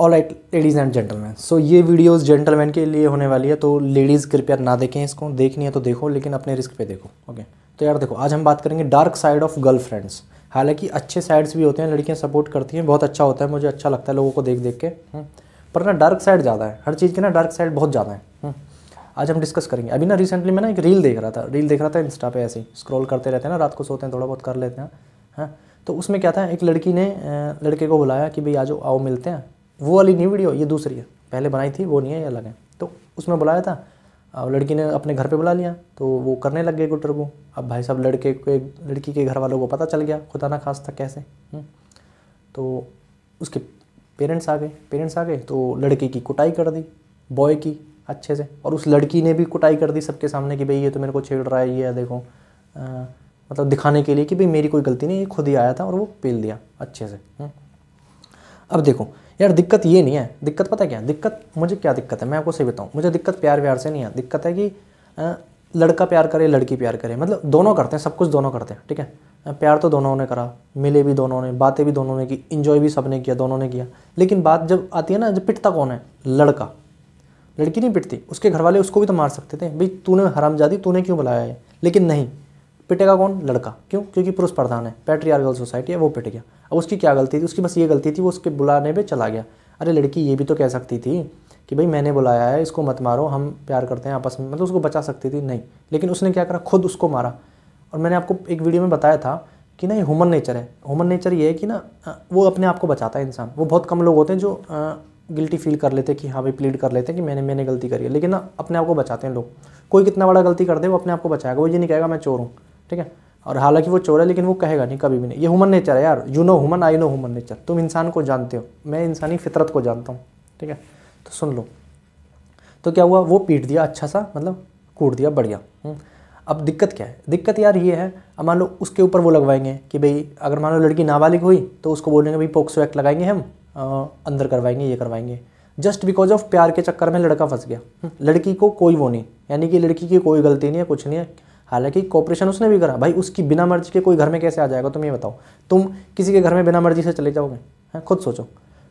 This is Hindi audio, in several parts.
All right ladies and gentleman so ये वीडियोस जेंटलमैन के लिए होने वाली है तो लेडीज़ कृपया ना देखें इसको देखनी है तो देखो लेकिन अपने रिस्क पे देखो ओके तो यार देखो आज हम बात करेंगे डार्क साइड ऑफ गर्लफ्रेंड्स हालांकि अच्छे साइड्स भी होते हैं लड़कियाँ सपोर्ट करती हैं बहुत अच्छा होता है मुझे अच्छा लगता है लोगों को देख देख के हम्म। पर ना डार्क साइड ज़्यादा है हर चीज़ के ना डार्क साइड बहुत ज़्यादा है हम्म। आज हम डिस्कस करेंगे अभी ना रिसेंटली मैं ना एक रील देख रहा था रील देख रहा था इंस्टा पे ऐसे ही स्क्रॉल करते रहते हैं ना रात को सोते हैं थोड़ा बहुत कर लेते हैं हाँ तो उसमें क्या था एक लड़की ने लड़के को बुलाया कि भाई आ जाओ आओ मिलते हैं वो वाली न्यू वीडियो ये दूसरी है पहले बनाई थी वो नहीं है ये अलग है तो उसमें बुलाया था लड़की ने अपने घर पे बुला लिया तो वो करने लग गए गुटर को अब भाई साहब लड़के को लड़की के घर वालों को पता चल गया खुदा ना खास था कैसे हम्म। तो उसके पेरेंट्स आ गए पेरेंट्स आ गए तो लड़के की कुटाई कर दी बॉय की अच्छे से और उस लड़की ने भी कुटाई कर दी सबके सामने कि भाई ये तो मेरे को छेड़ रहा है ये देखो मतलब दिखाने के लिए कि भाई मेरी कोई गलती नहीं ये खुद ही आया था और वो पेल दिया अच्छे से हुँ? हम्म। अब देखो यार दिक्कत ये नहीं है दिक्कत पता क्या दिक्कत मुझे क्या दिक्कत है मैं आपको सही बताऊँ मुझे दिक्कत प्यार व्यार से नहीं है दिक्कत है कि लड़का प्यार करे लड़की प्यार करे मतलब दोनों करते हैं सब कुछ दोनों करते हैं ठीक है प्यार तो दोनों ने करा मिले भी दोनों ने बातें भी दोनों ने की इन्जॉय भी सबने किया दोनों ने किया लेकिन बात जब आती है ना जब पिटता कौन है लड़का लड़की नहीं पिटती उसके घर वाले उसको भी तो मार सकते थे भाई तूने हराम जाती तूने क्यों बुलाया है लेकिन नहीं पिटेगा कौन लड़का क्यों क्योंकि पुरुष प्रधान है पैट्रियार्कल सोसाइटी है वो पिट गया अब उसकी क्या गलती थी उसकी बस ये गलती थी वो उसके बुलाने पर चला गया अरे लड़की ये भी तो कह सकती थी कि भाई मैंने बुलाया है इसको मत मारो हम प्यार करते हैं आपस में मतलब उसको बचा सकती थी नहीं लेकिन उसने क्या करा खुद उसको मारा और मैंने आपको एक वीडियो में बताया था कि ना ये ह्यूमन नेचर है ह्यूमन नेचर ये है कि ना वो अपने आप को बचाता है इंसान वो बहुत कम लोग होते हैं जो गिल्टी फील कर लेते हैं कि हाँ भाई प्लीड कर लेते हैं कि मैंने मैंने गलती करी है लेकिन ना अपने आप को बचाते हैं लोग कोई कितना बड़ा गलती कर दे वो अपने आप को बचाएगा वो ये नहीं कहेगा मैं चोर हूँ ठीक है और हालांकि वो चोर है लेकिन वो कहेगा नहीं कभी भी नहीं ये ह्यूमन नेचर है यार you know human I know human nature तुम इंसान को जानते हो मैं इंसानी फितरत को जानता हूँ ठीक है तो सुन लो तो क्या हुआ वो पीट दिया अच्छा सा मतलब कूट दिया बढ़िया हम्म। अब दिक्कत क्या है दिक्कत यार ये है अब मान लो उसके ऊपर वो लगवाएंगे कि भाई अगर मान लो लड़की नाबालिग हुई तो उसको बोलेंगे भाई पोक्सो एक्ट लगाएंगे हम आ, अंदर करवाएंगे ये करवाएंगे जस्ट बिकॉज ऑफ प्यार के चक्कर में लड़का फंस गया हम्म। लड़की को कोई वो नहीं यानी कि लड़की की कोई गलती नहीं है कुछ नहीं है हालांकि कॉपरेशन उसने भी करा भाई उसकी बिना मर्जी के कोई घर में कैसे आ जाएगा तुम ये बताओ तुम किसी के घर में बिना मर्जी से चले जाओगे हैं हाँ, खुद सोचो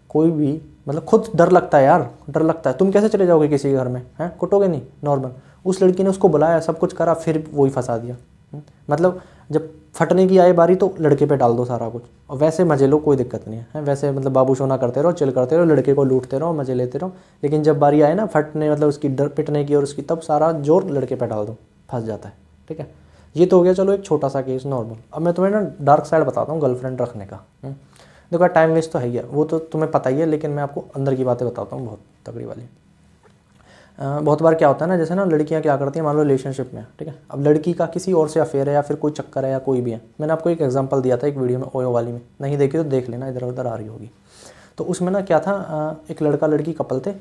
कोई भी मतलब खुद डर लगता है यार डर लगता है तुम कैसे चले जाओगे किसी के घर में हैं हाँ, कुटोगे नहीं नॉर्मल उस लड़की ने उसको बुलाया सब कुछ करा फिर वही फंसा दिया हम्म, मतलब जब फटने की आए बारी तो लड़के पे डाल दो सारा कुछ और वैसे मजे लो कोई दिक्कत नहीं है हाँ, वैसे मतलब बाबू सोना करते रहो चिल करते रहो लड़के को लूटते रहो मजे लेते रहो लेकिन जब बारी आए ना फटने मतलब उसकी डर पिटने की और उसकी तब सारा जोर लड़के पे डाल दो फंस जाता है ठीक है ये तो हो गया चलो एक छोटा सा केस नॉर्मल अब मैं तुम्हें ना डार्क साइड बताता हूँ गर्लफ्रेंड रखने का हम्म? देखो टाइम वेस्ट तो है ही है वो तो तुम्हें पता ही है लेकिन मैं आपको अंदर की बातें बताता हूँ बहुत तगड़ी वाली बहुत बार क्या होता है ना जैसे ना लड़कियाँ क्या करती हैं मान लो रिलेशनशिप में ठीक है अब लड़की का किसी और से अफेयर है या फिर कोई चक्कर है या कोई भी है मैंने आपको एक एग्जाम्पल दिया था एक वीडियो में ओयो वाली में नहीं देखी तो देख लेना इधर उधर आ रही होगी तो उसमें ना क्या था एक लड़का लड़की कपल थे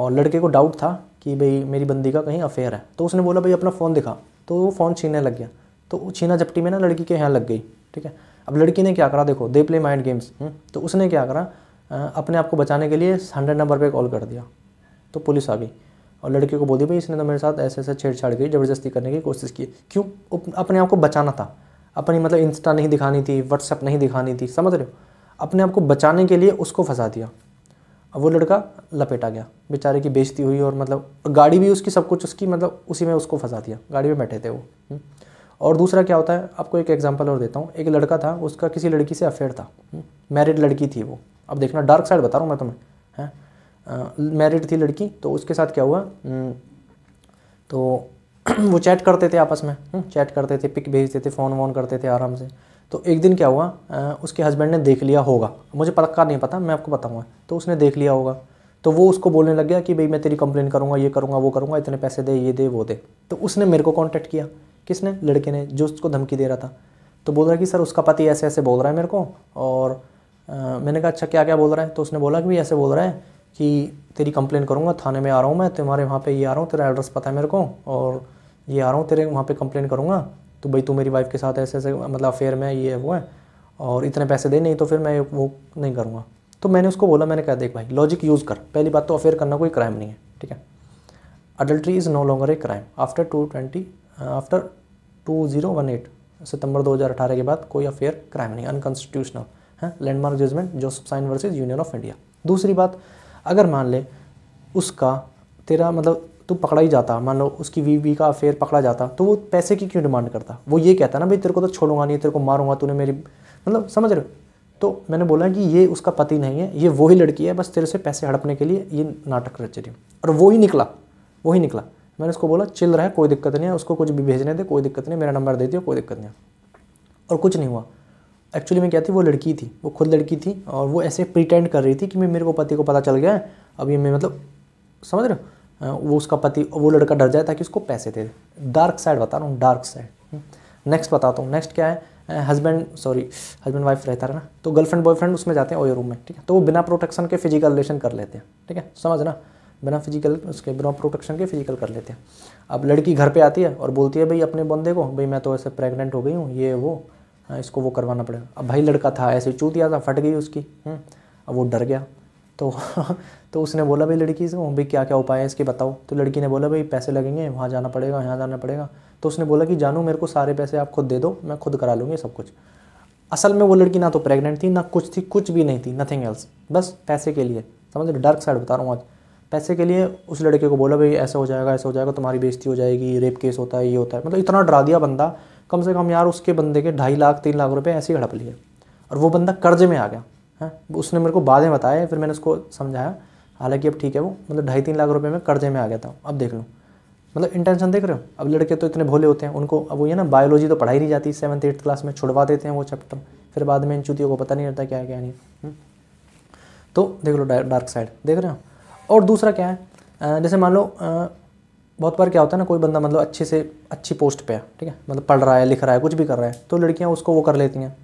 और लड़के को डाउट था कि भाई मेरी बंदी का कहीं अफेयर है तो उसने बोला भाई अपना फ़ोन दिखा तो वो फ़ोन छीनने लग गया तो छीना झपटी में ना लड़की के यहाँ लग गई ठीक है अब लड़की ने क्या करा देखो दे प्ले माइंड गेम्स तो उसने क्या करा अपने आप को बचाने के लिए हंड्रेड नंबर पर कॉल कर दिया तो पुलिस आ गई और लड़के को बोल दी भाई इसने तो मेरे साथ ऐसे ऐसे छेड़छाड़ की जबरदस्ती करने की कोशिश की क्यों अपने आप को बचाना था अपनी मतलब इंस्टा नहीं दिखानी थी व्हाट्सअप नहीं दिखानी थी समझ रहे हो अपने आप को बचाने के लिए उसको फंसा दिया अब वो लड़का लपेटा गया बेचारे की बेइज्जती हुई और मतलब गाड़ी भी उसकी सब कुछ उसकी मतलब उसी में उसको फंसा दिया गाड़ी में बैठे थे वो हम्म। और दूसरा क्या होता है आपको एक एग्जाम्पल और देता हूँ एक लड़का था उसका किसी लड़की से अफेयर था मैरिड हम्म। लड़की थी वो अब देखना डार्क साइड बता रहा हूँ मैं तुम्हें हैं मैरिड थी लड़की तो उसके साथ क्या हुआ हम्म। तो वो चैट करते थे आपस में चैट करते थे पिक भेजते थे फ़ोन वोन करते थे आराम से तो एक दिन क्या हुआ उसके हस्बैंड ने देख लिया होगा मुझे पक्का नहीं पता मैं आपको बताऊँगा तो उसने देख लिया होगा तो वो उसको बोलने लग गया कि भाई मैं तेरी कंप्लेन करूँगा ये करूँगा वो करूँगा इतने पैसे दे ये दे वो दे तो उसने मेरे को कॉन्टैक्ट किया किसने लड़के ने जो उसको धमकी दे रहा था तो बोल रहा कि सर उसका पति ऐसे ऐसे बोल रहा है मेरे को और आ, मैंने कहा अच्छा क्या क्या बोल रहा है तो उसने बोला कि भाई ऐसे बोल रहा है कि तेरी कंप्लेन करूँगा थाने में आ रहा हूँ मैं तुम्हारे वहाँ पर ये आ रहा हूँ तेरा एड्रेस पता है मेरे को और ये आ रहा हूँ तेरे वहाँ पर कंप्लेन करूँगा तो भाई तू मेरी वाइफ के साथ ऐसे ऐसे मतलब अफेयर में ये है वो है और इतने पैसे दे नहीं तो फिर मैं वो नहीं करूँगा तो मैंने उसको बोला मैंने कहा देख भाई लॉजिक यूज़ कर पहली बात तो अफेयर करना कोई क्राइम नहीं है ठीक है adultery is no longer a crime after two twenty after two zero one eight सितंबर दो हज़ार अठारह के बाद कोई अफेयर क्राइम नहीं अनकॉन्स्टिट्यूशनल है landmark judgment Joseph Shine versus union of India दूसरी बात अगर मान ले उसका तेरा मतलब तो पकड़ा ही जाता मान लो उसकी बीवी का अफेयर पकड़ा जाता तो वो पैसे की क्यों डिमांड करता वो ये कहता ना भाई तेरे को तो छोड़ूंगा नहीं तेरे को मारूंगा तूने मेरी मतलब समझ रहे तो मैंने बोला कि ये उसका पति नहीं है ये वही लड़की है बस तेरे से पैसे हड़पने के लिए ये नाटक रच रही और वो ही निकला वो ही निकला मैंने उसको बोला चिल रहा है कोई दिक्कत नहीं है उसको कुछ भी भेजने दे कोई दिक्कत नहीं मेरा नंबर दे दिया कोई दिक्कत नहीं और कुछ नहीं हुआ एक्चुअली मैं क्या थी वो लड़की थी वो खुद लड़की थी और वो ऐसे प्रिटेंड कर रही थी कि मैं मेरे को पति को पता चल गया है अब ये मैं मतलब समझ रहे हो वो उसका पति वो लड़का डर जाए ताकि उसको पैसे दे डार्क साइड बता रहा हूँ डार्क साइड नेक्स्ट बताता हूँ नेक्स्ट क्या है हस्बैंड सॉरी हस्बैंड वाइफ रहता है ना तो गर्लफ्रेंड बॉयफ्रेंड उसमें जाते हैं ओयो रूम में ठीक है तो वो बिना प्रोटेक्शन के फिजिकल रिलेशन कर लेते हैं ठीक है समझना बिना फिजिकल उसके बिना प्रोटेक्शन के फिजिकल कर लेते हैं अब लड़की घर पे आती है और बोलती है भाई अपने बंदे को भाई मैं तो ऐसे प्रेग्नेंट हो गई हूँ ये वो इसको वो करवाना पड़ेगा अब भाई लड़का था ऐसे चूतिया था फट गई उसकी हम्म। अब वो डर गया तो तो उसने बोला भाई लड़की से भाई क्या क्या उपाय है इसके बताओ तो लड़की ने बोला भाई पैसे लगेंगे वहाँ जाना पड़ेगा यहाँ जाना पड़ेगा तो उसने बोला कि जानू मेरे को सारे पैसे आप खुद दे दो मैं खुद करा लूँगी सब कुछ असल में वो लड़की ना तो प्रेग्नेंट थी ना कुछ थी कुछ भी नहीं थी नथिंग एल्स बस पैसे के लिए समझ लो डार्क साइड बता रहा हूँ आज पैसे के लिए उस लड़के को बोला भाई ऐसा हो जाएगा ऐसा हो जाएगा तुम्हारी बेइज्जती हो जाएगी रेप केस होता है ये होता है मतलब इतना डरा दिया बंदा कम से कम यार उसके बंदे के ढाई लाख तीन लाख रुपये ऐसे ही हड़प लिए और वो बंदा कर्ज में आ गया है उसने मेरे को बाद में बताया फिर मैंने उसको समझाया हालांकि अब ठीक है वो मतलब ढाई तीन लाख रुपये में कर्जे में आ गया था अब देख लो मतलब इंटेंशन देख रहे हो अब लड़के तो इतने भोले होते हैं उनको अब वो ये ना बायोलॉजी तो पढ़ाई नहीं जाती सेवन्थ एट्थ क्लास में छुड़वा देते हैं वो चैप्टर फिर बाद में इन चुतियों को पता नहीं रहता क्या क्या नहीं हम्म। तो देख लो डार्क साइड देख रहे हो और दूसरा क्या है जैसे मान लो बहुत बार क्या होता है ना कोई बंदा मतलब अच्छे से अच्छी पोस्ट पे है ठीक है मतलब पढ़ रहा है लिख रहा है कुछ भी कर रहा है तो लड़कियां उसको वो कर लेती हैं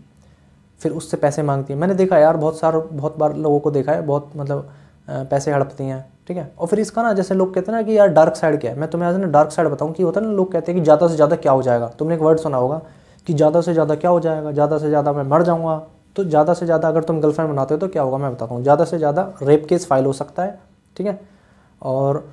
फिर उससे पैसे मांगती हैं मैंने देखा यार बहुत सार बहुत बार लोगों को देखा है बहुत मतलब पैसे हड़पती हैं ठीक है और फिर इसका ना जैसे लोग कहते हैं ना कि यार डार्क साइड क्या है मैं तुम्हें आज ना डार्क साइड बताऊँ कि होता है ना लोग कहते हैं कि ज़्यादा से ज़्यादा क्या हो जाएगा तुमने एक वर्ड सुना होगा कि ज़्यादा से ज़्यादा क्या हो जाएगा ज़्यादा से ज़्यादा मैं मर जाऊँगा तो ज़्यादा से ज़्यादा अगर तुम गर्लफ्रेंड बनाते हो तो क्या होगा मैं बताता हूँ ज़्यादा से ज़्यादा रेप केस फाइल हो सकता है ठीक है और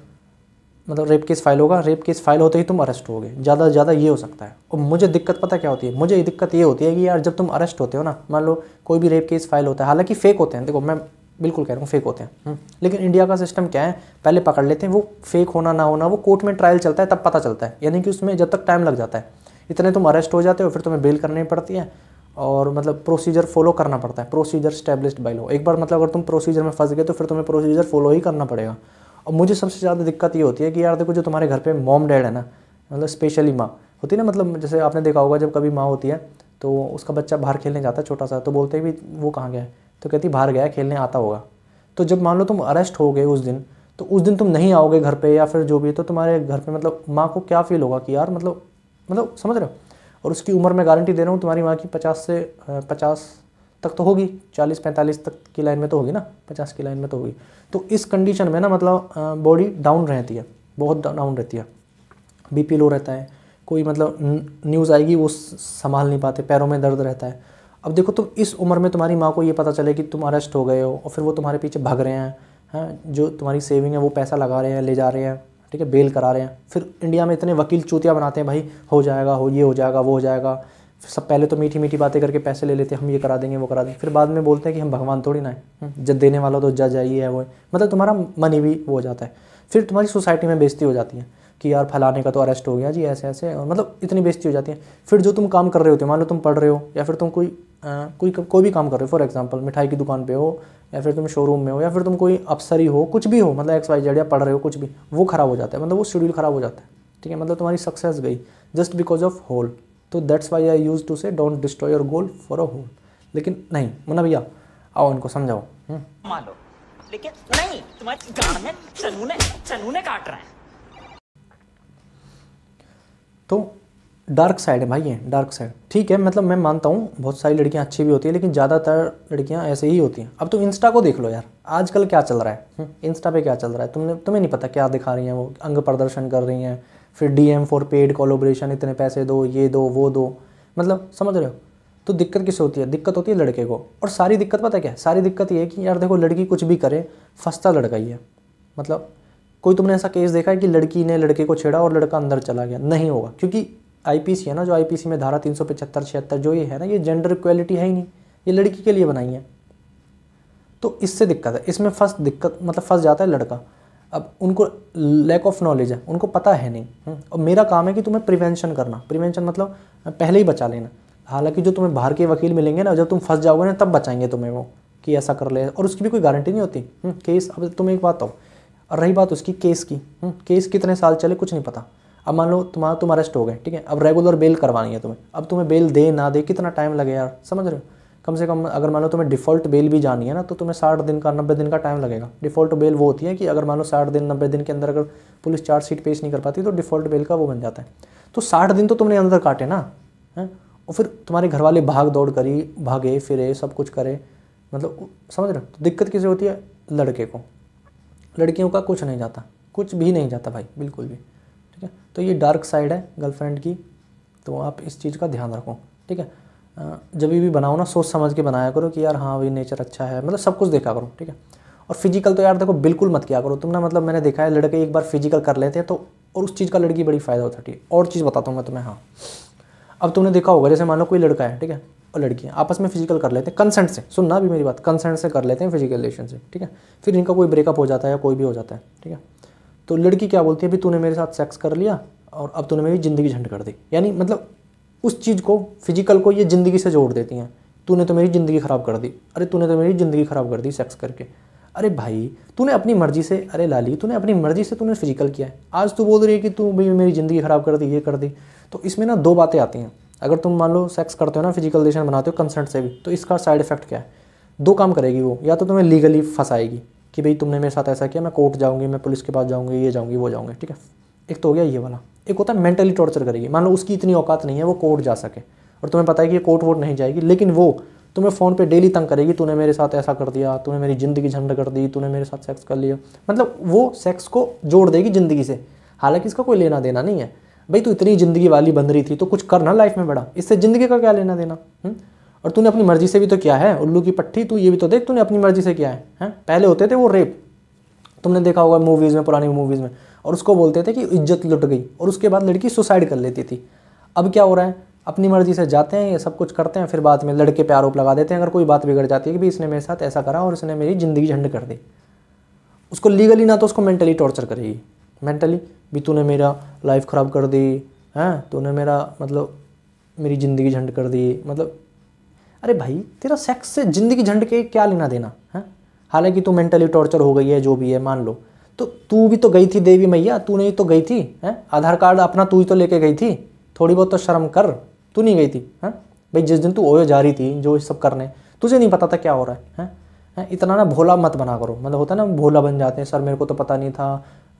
मतलब रेप केस फाइल होगा रेप केस फाइल होते ही तुम अरेस्ट होगे ज़्यादा से ज़्यादा ये हो सकता है और मुझे दिक्कत पता क्या होती है मुझे ये दिक्कत ये होती है कि यार जब तुम अरेस्ट होते हो ना मान लो कोई भी रेप केस फाइल होता है हालांकि फेक होते हैं देखो मैं बिल्कुल कह रहा हूँ फेक होते हैं हम्म। लेकिन इंडिया का सिस्टम क्या है पहले पकड़ लेते हैं वो फेक होना ना होना वो कोर्ट में ट्रायल चलता है तब पता चलता है यानी कि उसमें जब तक टाइम लग जाता है इतने तुम अरेस्ट हो जाते हो फिर तुम्हें बेल करनी पड़ती है और मतलब प्रोसीजर फॉलो करना पड़ता है प्रोसीजर स्टैब्लिश बाई लो एक बार मतलब अगर तुम प्रोसीजर में फंस गए तो फिर तुम्हें प्रोसीजर फॉलो ही करना पड़ेगा और मुझे सबसे ज़्यादा दिक्कत ये होती है कि यार देखो जो तुम्हारे घर पे मॉम डैड है ना मतलब स्पेशली माँ होती है ना मतलब जैसे आपने देखा होगा जब कभी माँ होती है तो उसका बच्चा बाहर खेलने जाता है छोटा सा तो बोलते हैं भी वो कहाँ गया है तो कहती बाहर गया खेलने आता होगा तो जब मान लो तुम अरेस्ट हो गए उस दिन तो उस दिन तुम नहीं आओगे घर पे या फिर जो भी तो तुम्हारे घर पे मतलब माँ को क्या फील होगा कि यार मतलब मतलब समझ रहे हो और उसकी उम्र में गारंटी दे रहा हूँ तुम्हारी माँ की पचास से पचास तक तो होगी चालीस पैंतालीस तक की लाइन में तो होगी ना पचास की लाइन में तो होगी तो इस कंडीशन में ना मतलब बॉडी डाउन रहती है बहुत डाउन रहती है बीपी लो रहता है कोई मतलब न्यूज़ आएगी वो संभाल नहीं पाते पैरों में दर्द रहता है अब देखो तुम इस उम्र में तुम्हारी माँ को ये पता चले कि तुम अरेस्ट हो गए हो और फिर वो तुम्हारे पीछे भाग रहे हैं हैं जो तुम्हारी सेविंग है वो पैसा लगा रहे हैं ले जा रहे हैं ठीक है बेल करा रहे हैं फिर इंडिया में इतने वकील चूतिया बनाते हैं भाई हो जाएगा हो ये हो जाएगा वो हो जाएगा सब पहले तो मीठी मीठी बातें करके पैसे ले लेते हैं हम ये करा देंगे वो करा देंगे फिर बाद में बोलते हैं कि हम भगवान थोड़ी ना है जब देने वाला तो जज आइए है वो मतलब तुम्हारा मनी भी वो हो जाता है फिर तुम्हारी सोसाइटी में बेजती हो जाती है कि यार फलाने का तो अरेस्ट हो गया जी ऐसे ऐसे और मतलब इतनी बेजती हो जाती है फिर जो तुम काम कर रहे होते हो मान लो तुम पढ़ रहे हो या फिर तुम कोई आ, कोई कोई भी काम कर रहे हो फॉर एग्जाम्पल मिठाई की दुकान पे हो या फिर तुम शोरूम में हो या फिर तुम कोई अफसरी हो कुछ भी हो मतलब एक्स वाई जेड या पढ़ रहे हो कुछ भी वो ख़राब हो जाता है मतलब वो शेड्यूल ख़राब हो जाता है ठीक है मतलब तुम्हारी सक्सेस गई जस्ट बिकॉज ऑफ होल तो that's why I use to say don't destroy your goal for a hole लेकिन नहीं मना भैया आओ इनको समझाओ हम्म। मान लो लेकिन नहीं तुम्हारे गांड में चनू ने चनू ने काट रहे हैं तो डार्क साइड है भाई ये डार्क साइड ठीक है मतलब मैं मानता हूँ बहुत सारी लड़कियाँ अच्छी भी होती हैं लेकिन ज़्यादातर लड़कियाँ ऐसे ही होती हैं अब तुम इंस्टा को देख लो यार आजकल क्या चल रहा है इंस्टा हम्म, पे क्या चल रहा है तुमने तुम्हें नहीं पता क्या दिखा रही हैं वो अंग प्रदर्शन कर रही हैं फिर D M for paid collaboration इतने पैसे दो ये दो वो दो मतलब समझ रहे हो तो दिक्कत किसे होती है दिक्कत होती है लड़के को और सारी दिक्कत पता क्या है सारी दिक्कत ये है कि यार देखो लड़की कुछ भी करे फंसता लड़का ही है मतलब कोई तुमने ऐसा केस देखा है कि लड़की ने लड़के को छेड़ा और लड़का अंदर चला गया नहीं होगा क्योंकि आईपीसी है ना जो आईपीसी में धारा तीन सौ पचहत्तर छिहत्तर जो ये है ना ये जेंडर इक्वलिटी है ही नहीं ये लड़की के लिए बनाई है तो इससे दिक्कत है इसमें फर्स्ट दिक्कत मतलब फंस जाता है लड़का अब उनको लैक ऑफ नॉलेज है उनको पता है नहीं हम्म, और मेरा काम है कि तुम्हें प्रिवेंशन करना प्रिवेंशन मतलब पहले ही बचा लेना हालांकि जो तुम्हें बाहर के वकील मिलेंगे ना जब तुम फंस जाओगे ना तब बचाएंगे तुम्हें वो कि ऐसा कर ले और उसकी भी कोई गारंटी नहीं होती केस हम्म, अब तुम एक बात हो और रही बात उसकी केस की केस हम्म, कितने साल चले कुछ नहीं पता अब मान लो तुम्हारा तुम अरेस्ट हो गए ठीक है अब रेगुलर बेल करवानी है तुम्हें अब तुम्हें बेल दे ना दे कितना टाइम लगे यार समझ रहे हो कम से कम अगर मान लो तुम्हें डिफ़ॉल्ट बेल भी जानी है ना तो तुम्हें साठ दिन का नब्बे दिन का टाइम लगेगा डिफ़ॉल्ट बेल वो होती है कि अगर मान लो साठ दिन नब्बे दिन के अंदर अगर पुलिस चार्जशीट पेश नहीं कर पाती तो डिफ़ॉल्ट बेल का वो बन जाता है तो साठ दिन तो तुमने अंदर काटे ना है और फिर तुम्हारे घर वाले भाग दौड़ करी भागे फिरे सब कुछ करे मतलब समझ रहे हो तो दिक्कत किसे होती है लड़के को लड़कियों का कुछ नहीं जाता कुछ भी नहीं जाता भाई बिल्कुल भी ठीक है तो ये डार्क साइड है गर्लफ्रेंड की तो आप इस चीज़ का ध्यान रखो ठीक है जब भी बनाओ ना सोच समझ के बनाया करो कि यार हाँ भाई नेचर अच्छा है मतलब सब कुछ देखा करो ठीक है और फिजिकल तो यार देखो बिल्कुल मत किया करो तुम ना मतलब मैंने देखा है लड़के एक बार फिजिकल कर लेते हैं तो और उस चीज़ का लड़की बड़ी फ़ायदा ठीक है और चीज़ बताता हूँ मैं तुम्हें हाँ अब तुमने देखा होगा जैसे मान लो कोई लड़का है ठीक है और लड़कियाँ आपस में फिजिकल कर लेते हैं कंसेंट से सुनना भी मेरी बात कंसेंट से कर लेते हैं फिजिकल रिलेशन से ठीक है फिर इनका कोई ब्रेकअप हो जाता है या कोई भी हो जाता है ठीक है तो लड़की क्या बोलती है अभी तूने मेरे साथ सेक्स कर लिया और अब तूने मेरी ज़िंदगी झंड कर दी यानी मतलब उस चीज़ को फिजिकल को ये ज़िंदगी से जोड़ देती हैं तूने तो मेरी ज़िंदगी ख़राब कर दी अरे तूने तो मेरी ज़िंदगी ख़राब कर दी सेक्स करके अरे भाई तूने अपनी मर्ज़ी से अरे लाली तूने अपनी मर्ज़ी से तूने फिजिकल किया है आज तू बोल रही है कि तू भी मेरी ज़िंदगी ख़राब कर दी ये कर दी तो इसमें ना दो बातें आती हैं अगर तुम मान लो सेक्स करते हो ना फिजिकल रिलेशन बनाते हो कंसेंट से भी तो इसका साइड इफेक्ट क्या है दो काम करेगी वो या तो तुम्हें लीगली फंसाएगी कि भाई तुमने मेरे साथ ऐसा किया मैं कोर्ट जाऊँगी मैं पुलिस के पास जाऊँगी ये जाऊँगी वो जाऊँगी ठीक है एक तो हो गया ये वाला एक होता है मेंटली टॉर्चर करेगी मान लो उसकी इतनी औकात नहीं है वो कोर्ट जा सके और तुम्हें पता है कि कोर्ट वोट नहीं जाएगी लेकिन वो तुम्हें फ़ोन पे डेली तंग करेगी तूने मेरे साथ ऐसा कर दिया तूने मेरी ज़िंदगी झंड कर दी तूने मेरे साथ सेक्स कर लिया मतलब वो सेक्स को जोड़ देगी ज़िंदगी से हालांकि इसका कोई लेना देना नहीं है भाई तू इतनी ज़िंदगी वाली बन रही थी तो कुछ करना लाइफ में बड़ा इससे ज़िंदगी का क्या लेना देना हुँ? हम्म? और तूने अपनी मर्ज़ी से भी तो किया है उल्लू की पट्टी तू ये भी तो देख तूने अपनी मर्ज़ी से किया है हैं पहले होते थे वो रेप तुमने देखा होगा मूवीज़ में पुरानी मूवीज़ में और उसको बोलते थे कि इज्जत लुट गई और उसके बाद लड़की सुसाइड कर लेती थी अब क्या हो रहा है अपनी मर्ज़ी से जाते हैं ये सब कुछ करते हैं फिर बाद में लड़के पे आरोप लगा देते हैं अगर कोई बात बिगड़ जाती है कि भाई इसने मेरे साथ ऐसा करा और इसने मेरी ज़िंदगी झंड कर दी उसको लीगली ना तो उसको मेंटली टॉर्चर करेगी मेंटली भी तूने मेरा लाइफ ख़राब कर दी हैं हाँ? तूने मेरा मतलब मेरी ज़िंदगी झंड कर दी मतलब अरे भाई तेरा सेक्स से ज़िंदगी झंड के क्या लेना देना है हाँ? हालांकि तू मेंटली टॉर्चर हो गई है जो भी है मान लो तो तू भी तो गई थी देवी मैया तू नहीं तो गई थी हैं हाँ? आधार कार्ड अपना तू ही तो लेके गई थी थोड़ी बहुत तो शर्म कर तू नहीं गई थी हैं भाई जिस दिन तू ओयो जा रही थी जो सब करने तुझे नहीं पता था क्या हो रहा है हैं इतना ना भोला मत बना करो मतलब होता है ना भोला बन जाते हैं सर मेरे को तो पता नहीं था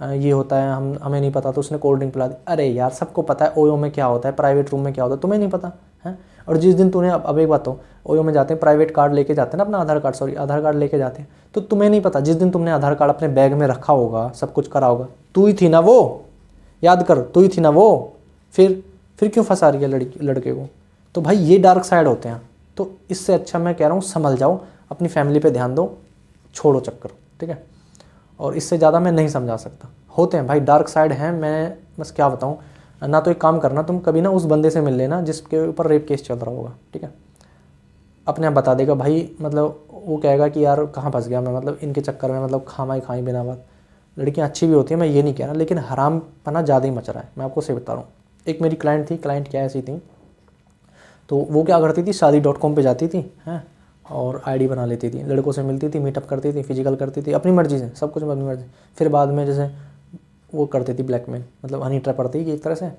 ये होता है हम हमें नहीं पता तो उसने कोल्ड ड्रिंक पिला दी अरे यार सबको पता है ओयो में क्या होता है प्राइवेट रूम में क्या होता है तुम्हें नहीं पता है और जिस दिन तूने अब एक बात हो तो, ओयो में जाते हैं प्राइवेट कार्ड लेके जाते हैं ना अपना Aadhaar card sorry Aadhaar card लेके जाते हैं तो तुम्हें नहीं पता जिस दिन तुमने आधार कार्ड अपने बैग में रखा होगा सब कुछ करा होगा तू ही थी ना वो याद कर तू ही थी ना वो फिर फिर क्यों फंसा रही है लड़की लड़के को तो भाई ये डार्क साइड होते हैं तो इससे अच्छा मैं कह रहा हूँ संभल जाओ अपनी फैमिली पर ध्यान दो छोड़ो चक्कर ठीक है और इससे ज़्यादा मैं नहीं समझा सकता होते हैं भाई डार्क साइड हैं मैं बस क्या बताऊँ ना तो एक काम करना तुम कभी ना उस बंदे से मिल लेना जिसके ऊपर रेप केस चल रहा होगा ठीक है अपने आप बता देगा भाई मतलब वो कहेगा कि यार कहाँ फंस गया मैं मतलब इनके चक्कर में मतलब खामा ही खाई बिना बात लड़कियाँ अच्छी भी होती हैं मैं ये नहीं कह रहा लेकिन हराम पना ज़्यादा ही मच रहा है मैं आपको सही बता रहा हूँ एक मेरी क्लाइंट थी क्लाइंट क्या ऐसी थी तो वो क्या करती थी शादी डॉट कॉम पर जाती थी हैं और आईडी बना लेती थी लड़कों से मिलती थी मीटअप करती थी फिजिकल करती थी अपनी मर्जी से सब कुछ अपनी मर्जी फिर बाद में जैसे वो करती थी ब्लैकमेल मतलब हनी ट्रैप पड़ती कि एक तरह से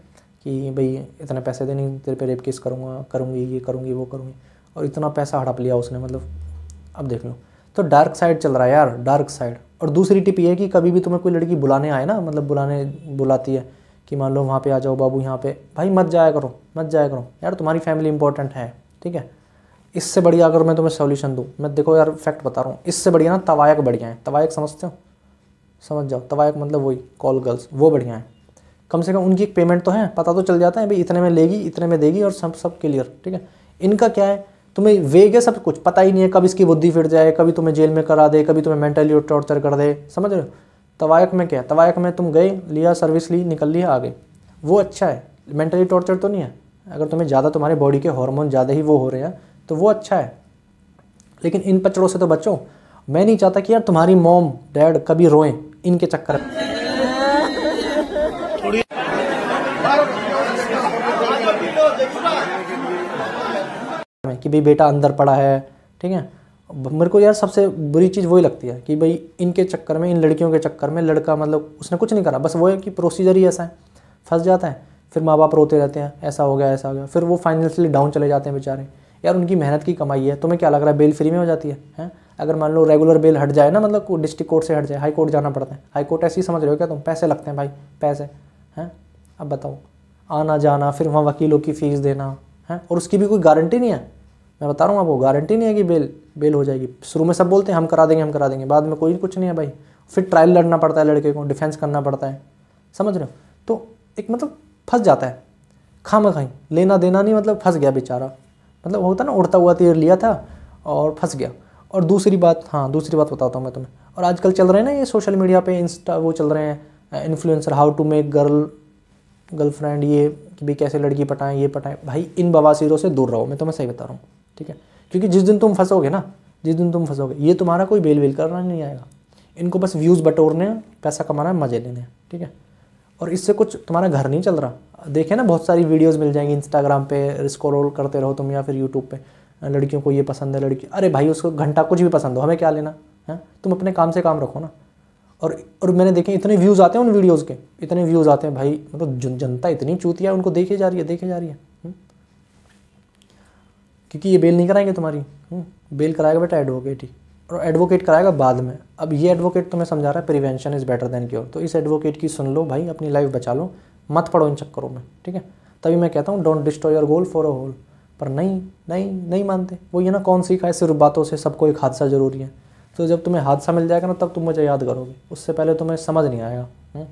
कि भाई इतने पैसे देने तेरे पे रेप केस करूँगा करूँगी ये करूँगी वो करूँगी और इतना पैसा हड़प लिया उसने मतलब अब देख लो तो डार्क साइड चल रहा है यार डार्क साइड और दूसरी टिप ये है कि कभी भी तुम्हें कोई लड़की बुलाने आए ना मतलब बुलाने बुलाती है कि मान लो वहाँ पे आ जाओ बाबू यहाँ पे भाई मत जाया करो मत जाया करो यार तुम्हारी फैमिली इंपॉर्टेंट है ठीक है इससे बढ़िया अगर मैं तुम्हें सोल्यूशन दूँ मैं देखो यार फैक्ट बता रहा हूँ इससे बढ़िया ना तवायक बढ़िया है तवायक समझते हो समझ जाओ तवायक मतलब वही कॉल गर्ल्स वो बढ़िया है कम से कम उनकी एक पेमेंट तो है पता तो चल जाता है भाई इतने में लेगी इतने में देगी और सब सब क्लियर ठीक है इनका क्या है तुम्हें वेग है सब कुछ पता ही नहीं है कब इसकी बुद्धि फिर जाए कभी तुम्हें जेल में करा दे कभी तुम्हें मेंटली टॉर्चर कर दे समझ रहे हो तवायक में क्या है तवायक में तुम गए लिया सर्विस ली निकल लिया आगे वो अच्छा है मेंटली टॉर्चर तो नहीं है अगर तुम्हें ज़्यादा तुम्हारे बॉडी के हार्मोन ज़्यादा ही वो हो रहे हैं तो वो अच्छा है लेकिन इन पचड़ों से तो बचो मैं नहीं चाहता कि यार तुम्हारी मोम डैड कभी रोए इनके चक्कर में कि भाई बेटा अंदर पड़ा है ठीक है मेरे को यार सबसे बुरी चीज़ वही लगती है कि भाई इनके चक्कर में इन लड़कियों के चक्कर में लड़का मतलब उसने कुछ नहीं करा बस वो है कि प्रोसीजर ही ऐसा है फंस जाता है फिर माँ बाप रोते रहते हैं ऐसा हो गया ऐसा हो गया फिर वो फाइनेंशियली डाउन चले जाते हैं बेचारे यार उनकी मेहनत की कमाई है तुम्हें क्या लग रहा है बेल फ्री में हो जाती है हैं अगर मान लो रेगुलर बेल हट जाए ना मतलब डिस्ट्रिक्ट कोर्ट से हट जाए हाई कोर्ट जाना पड़ता है हाई कोर्ट ऐसे ही समझ रहे हो क्या तुम पैसे लगते हैं भाई पैसे हैं अब बताओ आना जाना फिर वहाँ वकीलों की फ़ीस देना है और उसकी भी कोई गारंटी नहीं है मैं बता रहा हूँ आपको गारंटी नहीं है कि बेल बेल हो जाएगी शुरू में सब बोलते हैं हम करा देंगे हम करा देंगे बाद में कोई कुछ नहीं है भाई फिर ट्रायल लड़ना पड़ता है लड़के को डिफेंस करना पड़ता है समझ रहे हो तो एक मतलब फंस जाता है खा खाई लेना देना नहीं मतलब फंस गया बेचारा मतलब होता ना उड़ता हुआ तीर लिया था और फंस गया और दूसरी बात हाँ दूसरी बात बताता हूँ मैं तुम्हें और आजकल चल रहे हैं ना ये सोशल मीडिया पे इंस्टा वो चल रहे हैं influencer how to make girl girlfriend ये कि भाई कैसे लड़की पटाएं ये पटाएं भाई इन बवासीरों से दूर रहो मैं तुम्हें सही बता रहा हूँ ठीक है क्योंकि जिस दिन तुम फंसोगे ना जिस दिन तुम फंसोगे ये तुम्हारा कोई बेल वेल करना नहीं आएगा इनको बस व्यूज़ बटोरने पैसा कमाना है मज़े लेने ठीक है और इससे कुछ तुम्हारा घर नहीं चल रहा देखें ना बहुत सारी वीडियोज़ मिल जाएंगी इंस्टाग्राम पे स्क्रॉल करते रहो तुम या फिर यूट्यूब पे लड़कियों को ये पसंद है लड़की अरे भाई उसको घंटा कुछ भी पसंद हो हमें क्या लेना है तुम अपने काम से काम रखो ना और और मैंने देखे इतने व्यूज़ आते हैं उन वीडियोज़ के इतने व्यूज़ आते हैं भाई मतलब तो जनता इतनी चूती है उनको देखी जा रही है देखी जा रही है हम्म? क्योंकि ये बेल नहीं कराएंगे तुम्हारी बेल हम्म? कराएगा बेटा एडवोकेट ही और एडवोकेट कराएगा बाद में अब ये एडवोकेट तुम्हें तो समझा रहा है prevention is better than cure तो इस एडवोकेट की सुन लो भाई अपनी लाइफ बचा लो मत पढ़ो इन चक्करों में ठीक है तभी मैं कहता हूँ don't destroy your goal for a hole पर नहीं नहीं नहीं मानते वो ये ना कौन सीखा है सिर्फ बातों से सबको एक हादसा ज़रूरी है तो जब तुम्हें हादसा मिल जाएगा ना तब तुम मुझे याद करोगे उससे पहले तुम्हें समझ नहीं आएगा हम्म?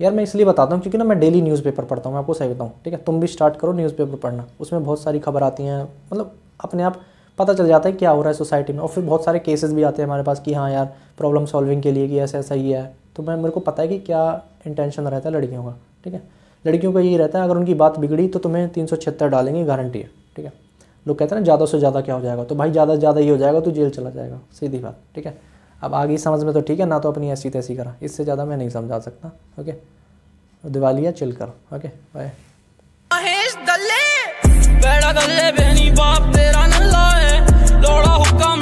यार मैं इसलिए बताता हूँ क्योंकि ना मैं डेली न्यूज़पेपर पढ़ता हूँ मैं आपको सही बताऊँ ठीक है तुम भी स्टार्ट करो न्यूज़पेपर पढ़ना उसमें बहुत सारी खबर आती हैं मतलब अपने आप पता चल जाता है क्या हो रहा है सोसाइटी में और फिर बहुत सारे केसेस भी आते हैं हमारे पास कि हाँ यार प्रॉब्लम सॉल्विंग के लिए कि ऐसा ऐसा ही है तो मैं मेरे को पता है कि क्या इंटेंशन रहता है लड़कियों का ठीक है लड़कियों का यही रहता है अगर उनकी बात बिगड़ी तो तुम्हें तीन सौ छिहत्तर डालेंगे गारंटी है ठीक है लोग कहते हैं ना ज़्यादा से ज़्यादा क्या हो जाएगा तो भाई ज़्यादा से ज़्यादा ये हो जाएगा तो जेल चला जाएगा सीधी बात ठीक है अब आगे समझ में तो ठीक है ना तो अपनी ऐसी तैसी करा इससे ज़्यादा मैं नहीं समझा सकता ओके दिवालिया चिल कर ओके बाय महेश दल्ले ਬੇੜਾ ਗੱਲੇ ਬਹਿਣੀ ਬਾਪ ਤੇਰਾ ਨੱਲਾ ਏ ਲੋੜਾ ਹੁਕਮ